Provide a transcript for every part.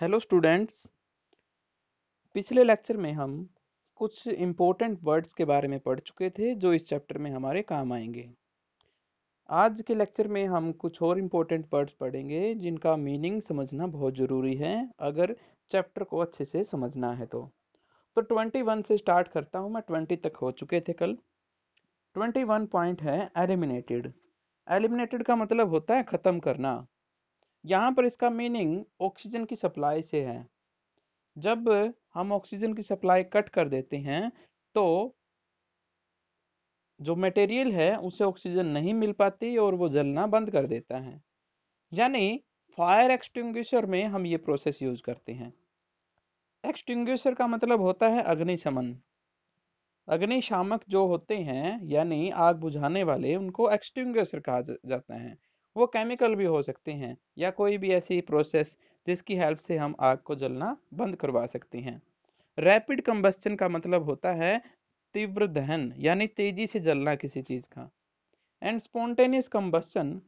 hello students पिछले lecture में हम कुछ इम्पोर्टेंट वर्ड्स के बारे में पढ़ चुके थे जो इस चैप्टर में हमारे काम आएंगे आज के लेक्चर में हम कुछ और इम्पोर्टेंट वर्ड्स पढ़ेंगे जिनका मीनिंग समझना बहुत ज़रूरी है अगर चैप्टर को अच्छे से समझना है तो तो 21 से स्टार्ट करता हूँ मैं 20 तक हो चुके थे कल 21 पॉइंट है एलिमिनेटेड एलिमिनेटेड का मतलब होता है ख़त्म करना यहाँ पर इसका मीनिंग ऑक्सीजन की सप्लाई से है जब हम ऑक्सीजन की सप्लाई कट कर देते हैं तो जो मटेरियल है उसे ऑक्सीजन नहीं मिल पाती और वो जलना बंद कर देता है यानी फायर एक्सटिंग्विशर में हम ये प्रोसेस यूज करते हैं एक्सटिंग्विशर का मतलब होता है अग्निशमन अग्निशामक जो होते हैं यानी आग बुझाने वाले उनको एक्सटिंग्विशर कहा जाता है वो केमिकल भी हो सकते हैं या कोई भी ऐसी प्रोसेस जिसकी हेल्प से हम आग को जलना बंद करवा सकते हैं रैपिड कम्बस्टन का मतलब होता है तीव्र दहन यानी तेजी से जलना किसी चीज का एंड स्पॉन्टेनियस कम्बस्टन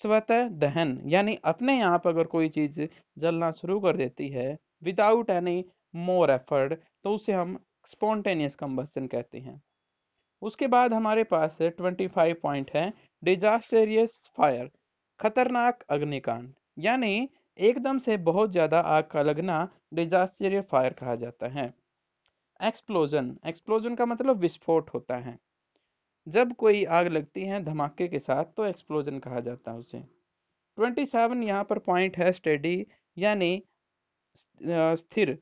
स्वतः दहन यानी अपने आप अगर कोई चीज जलना शुरू कर देती है विदाउट एनी मोर एफर्ड तो उसे हम स्पॉन्टेनियस कम्बस्टन कहते हैं उसके बाद हमारे पास ट्वेंटी फाइव पॉइंट है डिजास्टेरियस फायर खतरनाक अग्निकांड यानी एकदम से बहुत ज़्यादा आग का लगना डिजास्टेरियस फायर कहा जाता है एक्सप्लोजन एक्सप्लोजन का मतलब विस्फोट होता है जब कोई आग लगती है धमाके के साथ तो एक्सप्लोजन कहा जाता है उसे 27 सेवन यहाँ पर पॉइंट है स्टेडी यानी स्थिर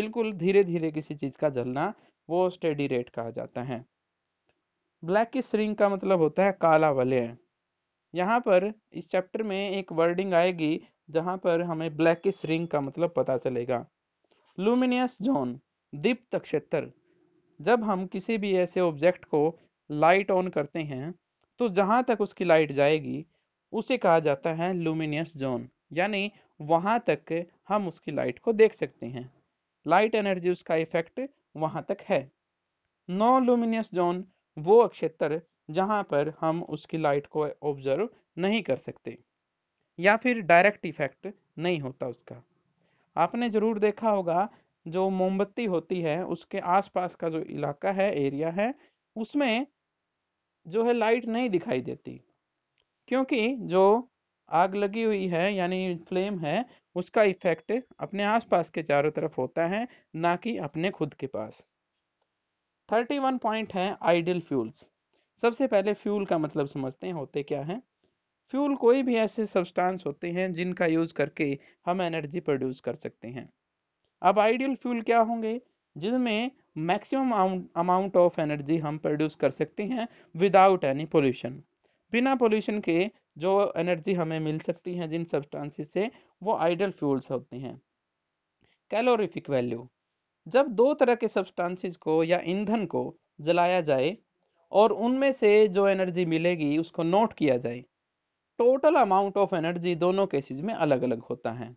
बिल्कुल धीरे धीरे किसी चीज़ का जलना वो स्टेडी रेट कहा जाता है ब्लैक रिंग का मतलब होता है काला वलय यहाँ पर इस चैप्टर में एक वर्डिंग आएगी जहाँ पर हमें ब्लैक स्ट्रिंग का मतलब पता चलेगा लुमिनियस जोन दीप्त क्षेत्र जब हम किसी भी ऐसे ऑब्जेक्ट को लाइट ऑन करते हैं तो जहाँ तक उसकी लाइट जाएगी उसे कहा जाता है लुमिनियस जोन यानी वहाँ तक हम उसकी लाइट को देख सकते हैं लाइट एनर्जी उसका इफेक्ट वहाँ तक है नॉन लुमिनियस जोन वो क्षेत्र जहां पर हम उसकी लाइट को ऑब्जर्व नहीं कर सकते या फिर डायरेक्ट इफेक्ट नहीं होता उसका आपने जरूर देखा होगा जो मोमबत्ती होती है उसके आसपास का जो इलाका है एरिया है उसमें जो है लाइट नहीं दिखाई देती क्योंकि जो आग लगी हुई है यानी फ्लेम है उसका इफेक्ट अपने आसपास के चारों तरफ होता है ना कि अपने खुद के पास थर्टी वन पॉइंट है आइडियल फ्यूल्स सबसे पहले फ्यूल का मतलब समझते हैं होते क्या हैं फ्यूल कोई भी ऐसे सब्सटेंस होते हैं जिनका यूज करके हम एनर्जी प्रोड्यूस कर सकते हैं अब आइडियल फ्यूल क्या होंगे जिनमें मैक्सिमम अमाउंट ऑफ एनर्जी हम प्रोड्यूस कर सकते हैं विदाउट एनी पोल्यूशन बिना पोल्यूशन के जो एनर्जी हमें मिल सकती है जिन सब्सटेंसेस से वो आइडियल फ्यूल्स होते हैं कैलोरीफिक वैल्यू जब दो तरह के सब्सटेंसेस को या ईंधन को जलाया जाए और उनमें से जो एनर्जी मिलेगी उसको नोट किया जाए टोटल अमाउंट ऑफ एनर्जी दोनों केसेस में अलग अलग होता है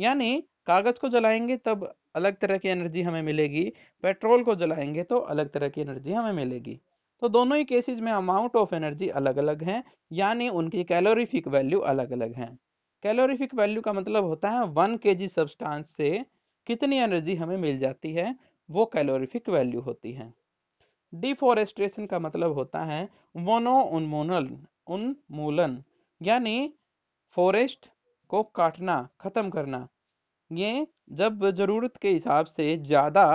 यानी कागज को जलाएंगे तब अलग तरह की एनर्जी हमें मिलेगी पेट्रोल को जलाएंगे तो अलग तरह की एनर्जी हमें मिलेगी तो दोनों ही केसेज में अमाउंट ऑफ एनर्जी अलग अलग हैं यानी उनकी कैलोरीफिक वैल्यू अलग अलग हैं कैलोरीफिक वैल्यू का मतलब होता है वन के जी सब्सटांस से कितनी एनर्जी हमें मिल जाती है वो कैलोरीफिक वैल्यू होती है डिफोरेस्ट्रेशन का मतलब होता है वनो उन्मूलन उन्मूलन यानी फॉरेस्ट को काटना ख़त्म करना ये जब ज़रूरत के हिसाब से ज़्यादा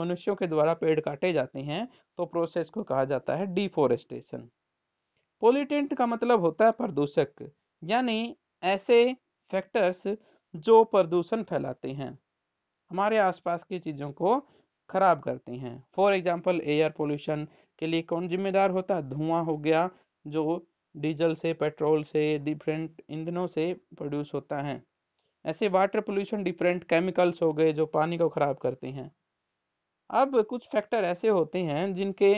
मनुष्यों के द्वारा पेड़ काटे जाते हैं तो प्रोसेस को कहा जाता है डिफोरेस्टेशन पोलिटेंट का मतलब होता है प्रदूषक यानी ऐसे फैक्टर्स जो प्रदूषण फैलाते हैं हमारे आसपास की चीज़ों को खराब करते हैं फॉर एग्जाम्पल एयर पोल्यूशन के लिए कौन जिम्मेदार होता है धुआं हो गया जो डीजल से पेट्रोल से डिफरेंट ईंधनों से प्रोड्यूस होता है ऐसे वाटर पोल्यूशन डिफरेंट केमिकल्स हो गए जो पानी को खराब करते हैं अब कुछ फैक्टर ऐसे होते हैं जिनके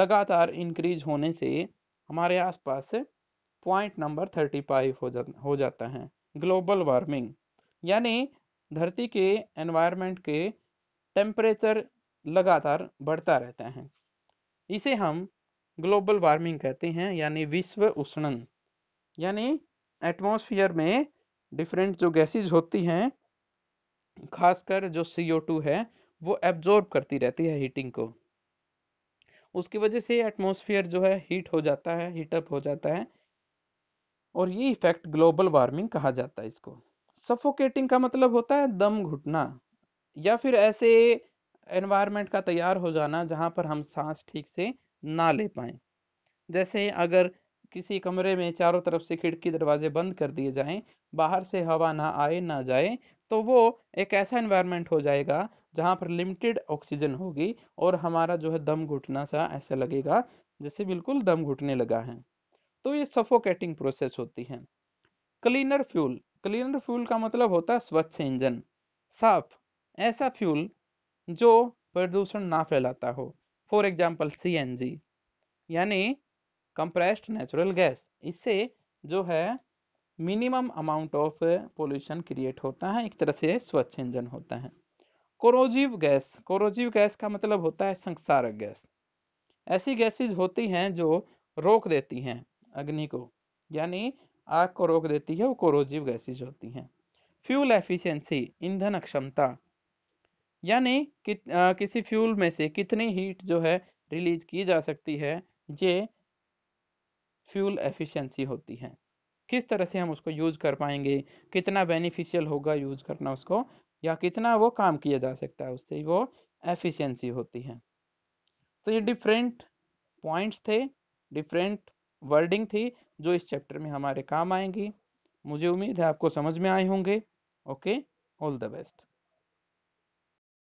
लगातार इंक्रीज होने से हमारे आसपास पॉइंट नंबर थर्टी फाइव हो जाता है ग्लोबल वार्मिंग यानी धरती के एनवायरनमेंट के टेम्परेचर लगातार बढ़ता रहता है इसे हम ग्लोबल वार्मिंग कहते हैं यानी विश्व उष्णन यानी एटमॉस्फेयर में डिफरेंट जो गैसेज होती हैं खासकर जो टू है वो एब्जॉर्ब करती रहती है हीटिंग को उसकी वजह से एटमॉस्फेयर जो है हीट हो जाता है हीटअप हो जाता है और ये इफेक्ट ग्लोबल वार्मिंग कहा जाता है इसको सफोकेटिंग का मतलब होता है दम घुटना या फिर ऐसे एनवायरनमेंट का तैयार हो जाना जहां पर हम सांस ठीक से ना ले पाए जैसे अगर किसी कमरे में चारों तरफ से खिड़की दरवाजे बंद कर दिए जाएं बाहर से हवा ना आए ना जाए तो वो एक ऐसा एनवायरनमेंट हो जाएगा जहां पर लिमिटेड ऑक्सीजन होगी और हमारा जो है दम घुटना सा ऐसा लगेगा जैसे बिल्कुल दम घुटने लगा है तो ये सफोकेटिंग प्रोसेस होती है क्लीनर फ्यूल क्लीनर फ्यूल का मतलब होता है स्वच्छ इंजन साफ ऐसा फ्यूल जो प्रदूषण ना फैलाता हो for example C N G यानी कंप्रेस्ड नेचुरल गैस इससे जो है minimum amount of pollution create होता है एक तरह से स्वच्छ इंजन होता है कोरोजीव गैस कोरोजीव गैस का मतलब होता है संसारक गैस ऐसी गैसेज होती हैं जो रोक देती हैं अग्नि को यानी आग को रोक देती है वो कोरोजीव गैसेज होती हैं फ्यूल एफिशिएंसी ईंधन अक्षमता यानी कि, किसी फ्यूल में से कितनी हीट जो है रिलीज की जा सकती है ये फ्यूल एफिशिएंसी होती है किस तरह से हम उसको यूज कर पाएंगे कितना बेनिफिशियल होगा यूज करना उसको या कितना वो काम किया जा सकता है उससे वो एफिशिएंसी होती है तो ये डिफरेंट पॉइंट्स थे डिफरेंट वर्डिंग थी जो इस चैप्टर में हमारे काम आएंगी मुझे उम्मीद है आपको समझ में आए होंगे ओके ऑल द बेस्ट